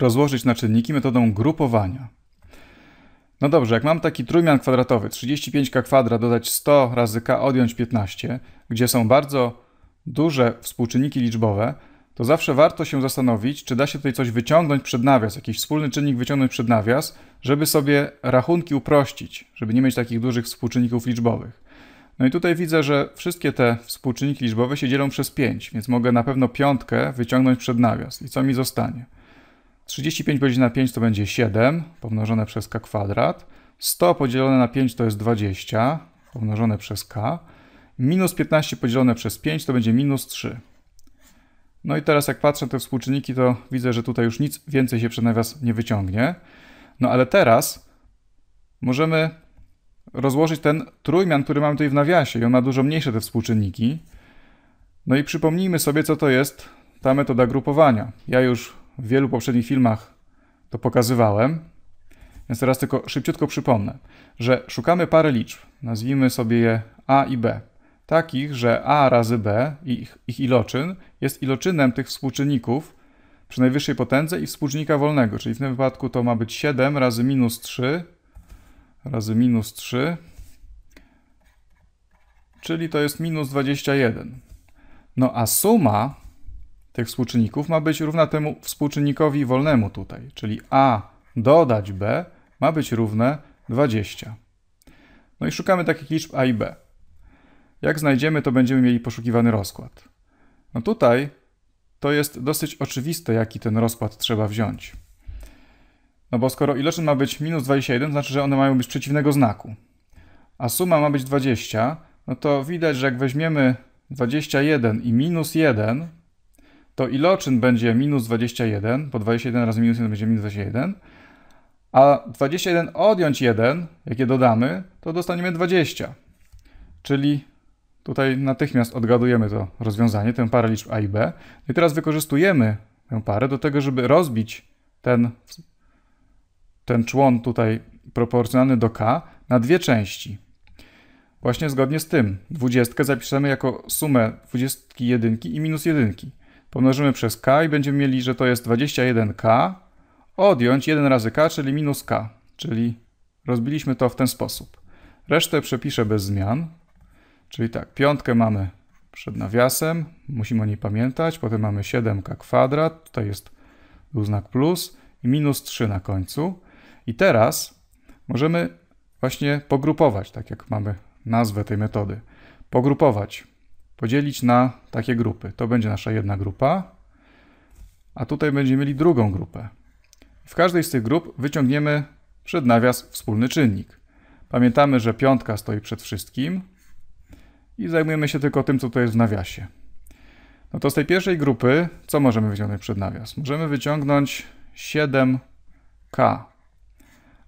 rozłożyć na czynniki metodą grupowania. No dobrze, jak mam taki trójmian kwadratowy, 35k kwadrat, dodać 100 razy k odjąć 15, gdzie są bardzo duże współczynniki liczbowe, to zawsze warto się zastanowić, czy da się tutaj coś wyciągnąć przed nawias, jakiś wspólny czynnik wyciągnąć przed nawias, żeby sobie rachunki uprościć, żeby nie mieć takich dużych współczynników liczbowych. No i tutaj widzę, że wszystkie te współczynniki liczbowe się dzielą przez 5, więc mogę na pewno piątkę wyciągnąć przed nawias. I co mi zostanie? 35 podzielone na 5 to będzie 7 pomnożone przez k kwadrat. 100 podzielone na 5 to jest 20 pomnożone przez k. Minus 15 podzielone przez 5 to będzie minus 3. No i teraz jak patrzę na te współczynniki, to widzę, że tutaj już nic więcej się przed nawias nie wyciągnie. No ale teraz możemy rozłożyć ten trójmian, który mamy tutaj w nawiasie i on ma dużo mniejsze te współczynniki. No i przypomnijmy sobie, co to jest ta metoda grupowania. Ja już w wielu poprzednich filmach to pokazywałem, więc teraz tylko szybciutko przypomnę, że szukamy parę liczb, nazwijmy sobie je A i B, takich, że A razy B i ich, ich iloczyn jest iloczynem tych współczynników przy najwyższej potędze i współczynnika wolnego, czyli w tym wypadku to ma być 7 razy minus 3 razy minus 3, czyli to jest minus 21. No a suma tych współczynników ma być równa temu współczynnikowi wolnemu tutaj, czyli a dodać b ma być równe 20. No i szukamy takich liczb a i b. Jak znajdziemy, to będziemy mieli poszukiwany rozkład. No tutaj to jest dosyć oczywiste, jaki ten rozkład trzeba wziąć. No bo skoro iloczyn ma być minus 21, to znaczy, że one mają być przeciwnego znaku. A suma ma być 20, no to widać, że jak weźmiemy 21 i minus 1, to iloczyn będzie minus 21, bo 21 razy minus 1 będzie minus 21, a 21 odjąć 1, jakie dodamy, to dostaniemy 20. Czyli tutaj natychmiast odgadujemy to rozwiązanie, tę parę liczb A i B. No I teraz wykorzystujemy tę parę do tego, żeby rozbić ten, ten człon tutaj proporcjonalny do K na dwie części. Właśnie zgodnie z tym 20 zapiszemy jako sumę 21 i minus 1 pomnożymy przez k i będziemy mieli, że to jest 21k, odjąć 1 razy k, czyli minus k, czyli rozbiliśmy to w ten sposób. Resztę przepiszę bez zmian, czyli tak, piątkę mamy przed nawiasem, musimy o niej pamiętać, potem mamy 7k kwadrat, tutaj jest był znak plus i minus 3 na końcu. I teraz możemy właśnie pogrupować, tak jak mamy nazwę tej metody. Pogrupować podzielić na takie grupy. To będzie nasza jedna grupa, a tutaj będziemy mieli drugą grupę. W każdej z tych grup wyciągniemy przed nawias wspólny czynnik. Pamiętamy, że piątka stoi przed wszystkim i zajmujemy się tylko tym, co tutaj jest w nawiasie. No to z tej pierwszej grupy co możemy wyciągnąć przed nawias? Możemy wyciągnąć 7k,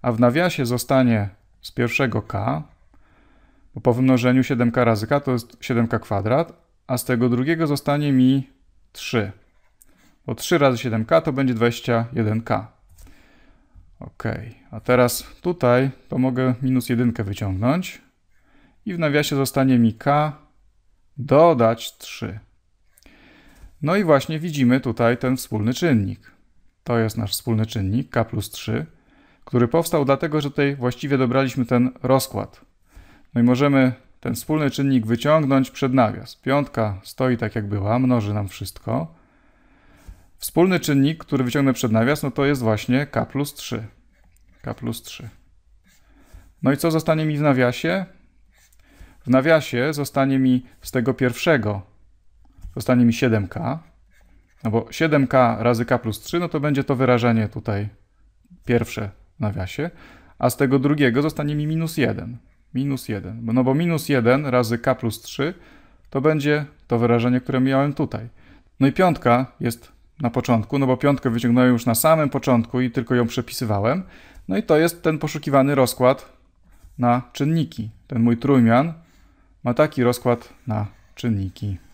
a w nawiasie zostanie z pierwszego k bo po wymnożeniu 7 razy k to jest 7k kwadrat, a z tego drugiego zostanie mi 3. Bo 3 razy 7k to będzie 21k. Ok, a teraz tutaj to mogę minus 1 wyciągnąć i w nawiasie zostanie mi k dodać 3. No i właśnie widzimy tutaj ten wspólny czynnik. To jest nasz wspólny czynnik k plus 3, który powstał dlatego, że tutaj właściwie dobraliśmy ten rozkład. No i możemy ten wspólny czynnik wyciągnąć przed nawias. Piątka stoi tak jak była, mnoży nam wszystko. Wspólny czynnik, który wyciągnę przed nawias, no to jest właśnie k plus 3. k plus 3. No i co zostanie mi w nawiasie? W nawiasie zostanie mi z tego pierwszego, zostanie mi 7k, no bo 7k razy k plus 3, no to będzie to wyrażenie tutaj pierwsze w nawiasie, a z tego drugiego zostanie mi minus 1 minus 1. No bo minus 1 razy k plus 3 to będzie to wyrażenie, które miałem tutaj. No i piątka jest na początku, no bo piątkę wyciągnąłem już na samym początku i tylko ją przepisywałem. No i to jest ten poszukiwany rozkład na czynniki. Ten mój trójmian ma taki rozkład na czynniki.